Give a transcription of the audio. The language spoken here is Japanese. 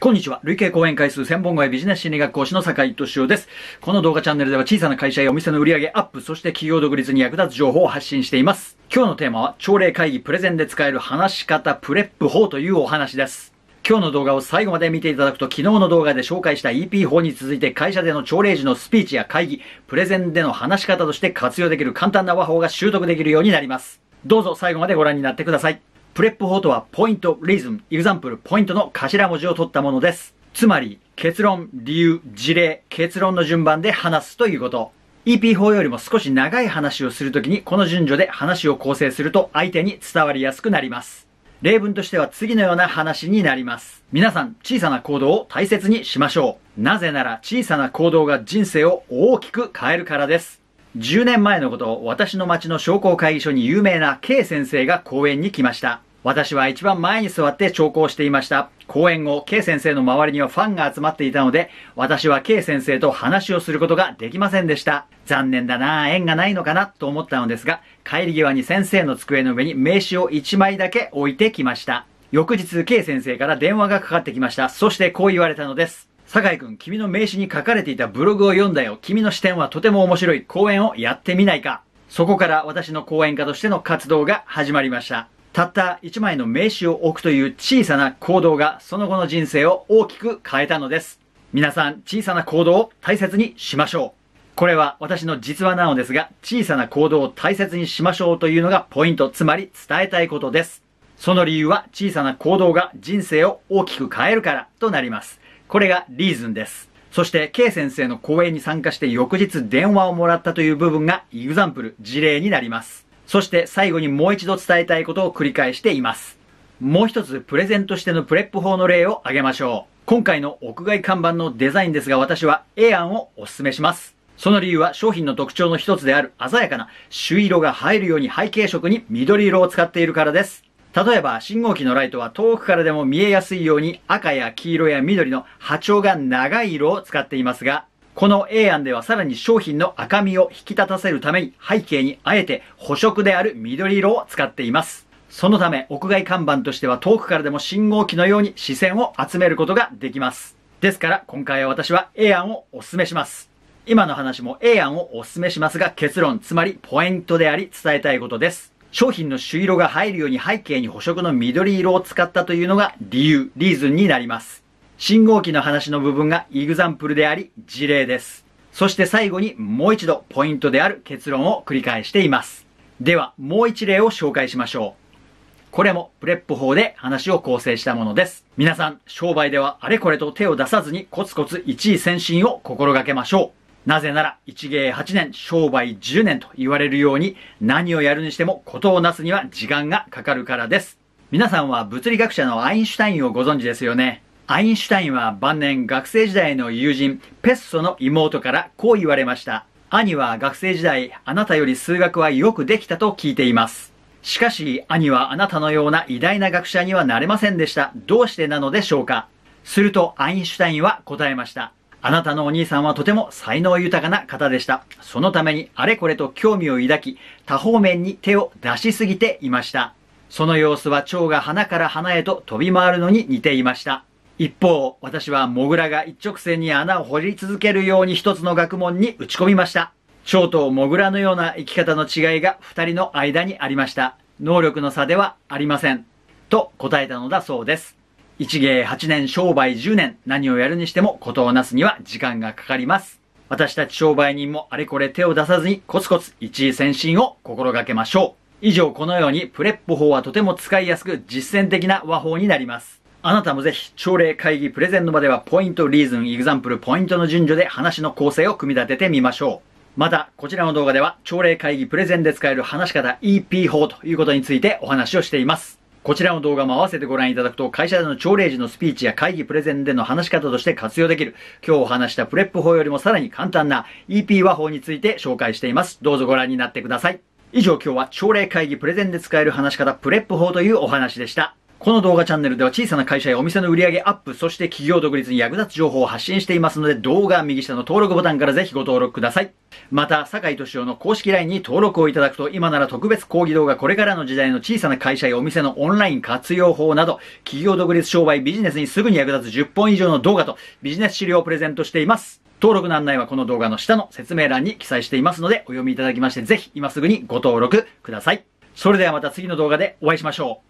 こんにちは。累計講演回数1000本超えビジネス心理学講師の坂井敏夫です。この動画チャンネルでは小さな会社やお店の売上アップ、そして企業独立に役立つ情報を発信しています。今日のテーマは、朝礼会議プレゼンで使える話し方プレップ法というお話です。今日の動画を最後まで見ていただくと昨日の動画で紹介した EP 法に続いて会社での朝礼時のスピーチや会議、プレゼンでの話し方として活用できる簡単な和法が習得できるようになります。どうぞ最後までご覧になってください。プレップ法とは、ポイント、リズム、エグザンプル、ポイントの頭文字を取ったものです。つまり、結論、理由、事例、結論の順番で話すということ。EP 法よりも少し長い話をするときに、この順序で話を構成すると相手に伝わりやすくなります。例文としては次のような話になります。皆さん、小さな行動を大切にしましょう。なぜなら、小さな行動が人生を大きく変えるからです。10年前のことを私の町の商工会議所に有名な K 先生が講演に来ました。私は一番前に座って聴講していました。講演後、K 先生の周りにはファンが集まっていたので、私は K 先生と話をすることができませんでした。残念だな縁がないのかなと思ったのですが、帰り際に先生の机の上に名刺を1枚だけ置いてきました。翌日、K 先生から電話がかかってきました。そしてこう言われたのです。酒井くん、君の名刺に書かれていたブログを読んだよ。君の視点はとても面白い。講演をやってみないか。そこから私の講演家としての活動が始まりました。たった1枚の名刺を置くという小さな行動がその後の人生を大きく変えたのです。皆さん小さな行動を大切にしましょう。これは私の実話なのですが、小さな行動を大切にしましょうというのがポイント、つまり伝えたいことです。その理由は小さな行動が人生を大きく変えるからとなります。これがリーズンです。そして、K 先生の講演に参加して翌日電話をもらったという部分が、イグザンプル、事例になります。そして最後にもう一度伝えたいことを繰り返しています。もう一つプレゼントしてのプレップ法の例を挙げましょう。今回の屋外看板のデザインですが私は A 案をお勧めします。その理由は商品の特徴の一つである鮮やかな朱色が入るように背景色に緑色を使っているからです。例えば信号機のライトは遠くからでも見えやすいように赤や黄色や緑の波長が長い色を使っていますがこの A 案ではさらに商品の赤みを引き立たせるために背景にあえて補色である緑色を使っています。そのため屋外看板としては遠くからでも信号機のように視線を集めることができます。ですから今回は私は A 案をお勧めします。今の話も A 案をお勧めしますが結論、つまりポイントであり伝えたいことです。商品の朱色が入るように背景に補色の緑色を使ったというのが理由、リーズンになります。信号機の話の部分がイグザンプルであり事例です。そして最後にもう一度ポイントである結論を繰り返しています。ではもう一例を紹介しましょう。これもプレップ法で話を構成したものです。皆さん、商売ではあれこれと手を出さずにコツコツ1位先進を心がけましょう。なぜなら、一芸8年、商売10年と言われるように、何をやるにしてもことをなすには時間がかかるからです。皆さんは物理学者のアインシュタインをご存知ですよね。アインシュタインは晩年学生時代の友人ペッソの妹からこう言われました。兄は学生時代あなたより数学はよくできたと聞いています。しかし兄はあなたのような偉大な学者にはなれませんでした。どうしてなのでしょうかするとアインシュタインは答えました。あなたのお兄さんはとても才能豊かな方でした。そのためにあれこれと興味を抱き、多方面に手を出しすぎていました。その様子は蝶が花から花へと飛び回るのに似ていました。一方、私はモグラが一直線に穴を掘り続けるように一つの学問に打ち込みました。蝶とモグラのような生き方の違いが二人の間にありました。能力の差ではありません。と答えたのだそうです。一芸8年、商売10年、何をやるにしてもことをなすには時間がかかります。私たち商売人もあれこれ手を出さずにコツコツ一位先進を心がけましょう。以上このようにプレップ法はとても使いやすく実践的な和法になります。あなたもぜひ、朝礼会議プレゼンの場では、ポイント、リーズン、エグザンプル、ポイントの順序で話の構成を組み立ててみましょう。また、こちらの動画では、朝礼会議プレゼンで使える話し方 EP 法ということについてお話をしています。こちらの動画も合わせてご覧いただくと、会社での朝礼時のスピーチや会議プレゼンでの話し方として活用できる、今日お話したプレップ法よりもさらに簡単な EP 和法について紹介しています。どうぞご覧になってください。以上今日は朝礼会議プレゼンで使える話し方プレップ法というお話でした。この動画チャンネルでは小さな会社やお店の売り上げアップ、そして企業独立に役立つ情報を発信していますので、動画右下の登録ボタンからぜひご登録ください。また、坂井敏夫の公式 LINE に登録をいただくと、今なら特別講義動画、これからの時代の小さな会社やお店のオンライン活用法など、企業独立商売ビジネスにすぐに役立つ10本以上の動画とビジネス資料をプレゼントしています。登録の案内はこの動画の下の説明欄に記載していますので、お読みいただきまして、ぜひ今すぐにご登録ください。それではまた次の動画でお会いしましょう。